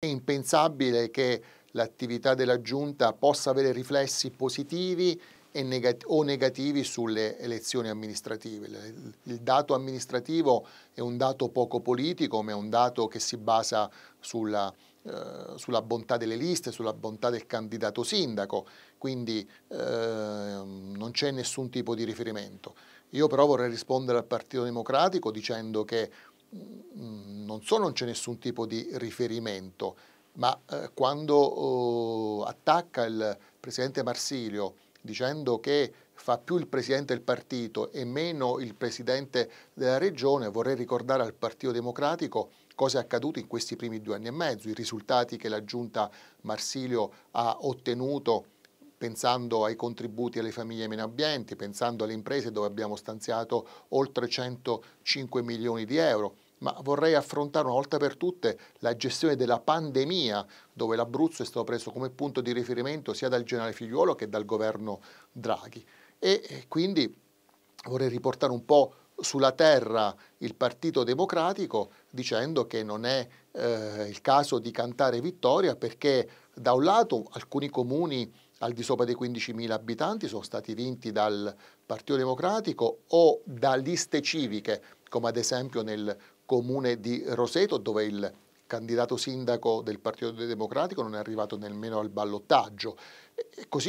È impensabile che l'attività della Giunta possa avere riflessi positivi negati o negativi sulle elezioni amministrative. Il dato amministrativo è un dato poco politico, ma è un dato che si basa sulla, eh, sulla bontà delle liste, sulla bontà del candidato sindaco, quindi eh, non c'è nessun tipo di riferimento. Io però vorrei rispondere al Partito Democratico dicendo che non solo non c'è nessun tipo di riferimento, ma eh, quando eh, attacca il presidente Marsilio dicendo che fa più il presidente del partito e meno il presidente della regione, vorrei ricordare al Partito Democratico cosa è accaduto in questi primi due anni e mezzo, i risultati che la giunta Marsilio ha ottenuto pensando ai contributi alle famiglie meno abbienti, pensando alle imprese dove abbiamo stanziato oltre 105 milioni di euro ma vorrei affrontare una volta per tutte la gestione della pandemia, dove l'Abruzzo è stato preso come punto di riferimento sia dal generale Figliuolo che dal governo Draghi. E quindi vorrei riportare un po' sulla terra il Partito Democratico dicendo che non è eh, il caso di cantare vittoria perché da un lato alcuni comuni al di sopra dei 15.000 abitanti sono stati vinti dal Partito Democratico o da liste civiche, come ad esempio nel comune di Roseto, dove il candidato sindaco del Partito Democratico non è arrivato nemmeno al ballottaggio. E così